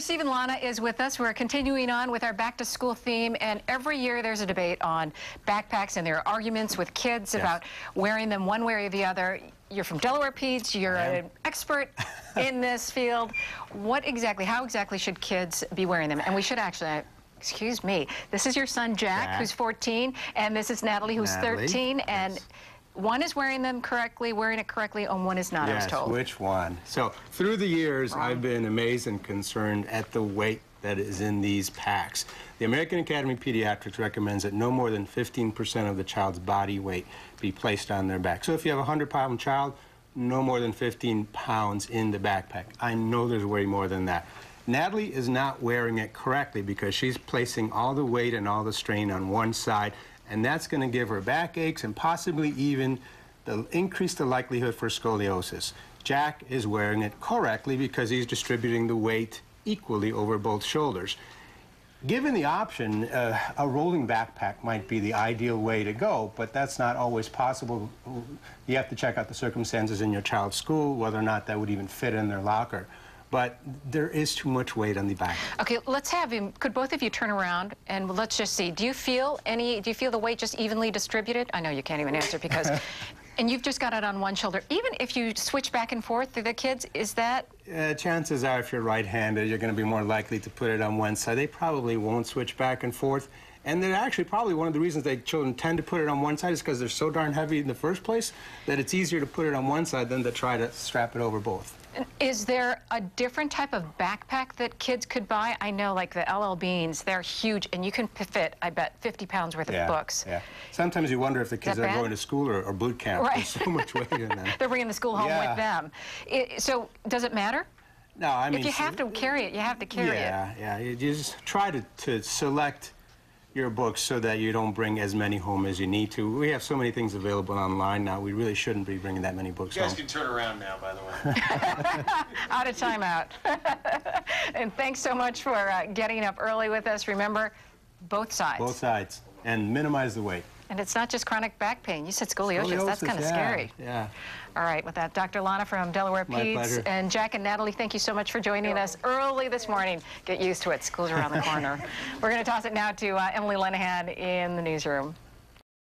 Stephen Lana is with us. We're continuing on with our back to school theme, and every year there's a debate on backpacks, and there are arguments with kids about wearing them one way or the other. You're from Delaware Pete. you're an expert in this field. What exactly, how exactly should kids be wearing them? And we should actually, excuse me, this is your son Jack, Jack. who's 14, and this is Natalie, who's Natalie. 13, and yes one is wearing them correctly, wearing it correctly, and one is not, yes, I was told. which one? So through the years, I've been amazed and concerned at the weight that is in these packs. The American Academy of Pediatrics recommends that no more than 15% of the child's body weight be placed on their back. So if you have a 100-pound child, no more than 15 pounds in the backpack. I know there's way more than that. Natalie is not wearing it correctly because she's placing all the weight and all the strain on one side and that's going to give her backaches and possibly even the, increase the likelihood for scoliosis. Jack is wearing it correctly because he's distributing the weight equally over both shoulders. Given the option, uh, a rolling backpack might be the ideal way to go, but that's not always possible. You have to check out the circumstances in your child's school, whether or not that would even fit in their locker but there is too much weight on the back. Okay, let's have him. Could both of you turn around and let's just see. Do you feel any, do you feel the weight just evenly distributed? I know you can't even answer because, and you've just got it on one shoulder. Even if you switch back and forth to the kids, is that? Uh, chances are if you're right-handed, you're going to be more likely to put it on one side. They probably won't switch back and forth. And they're actually probably one of the reasons that children tend to put it on one side is because they're so darn heavy in the first place that it's easier to put it on one side than to try to strap it over both. Is there a different type of backpack that kids could buy? I know, like the LL Beans, they're huge, and you can fit, I bet, 50 pounds worth yeah, of books. Yeah. Sometimes you wonder if the kids are going to school or, or boot camp. Right. There's so much weight in them. they're bringing the school home yeah. with them. It, so does it matter? No, I mean... If you have to carry it, you have to carry yeah, it. Yeah, yeah. You just try to, to select your books so that you don't bring as many home as you need to. We have so many things available online now. We really shouldn't be bringing that many books you guys home. can turn around now, by the way. out of time out. and thanks so much for uh, getting up early with us. Remember, both sides. Both sides. And minimize the weight. And it's not just chronic back pain. You said scoliosis. scoliosis That's kind of yeah, scary. Yeah. All right. With that, Dr. Lana from Delaware My Peds and Jack and Natalie, thank you so much for joining us early this morning. Get used to it. School's around the corner. We're going to toss it now to uh, Emily Lenahan in the newsroom.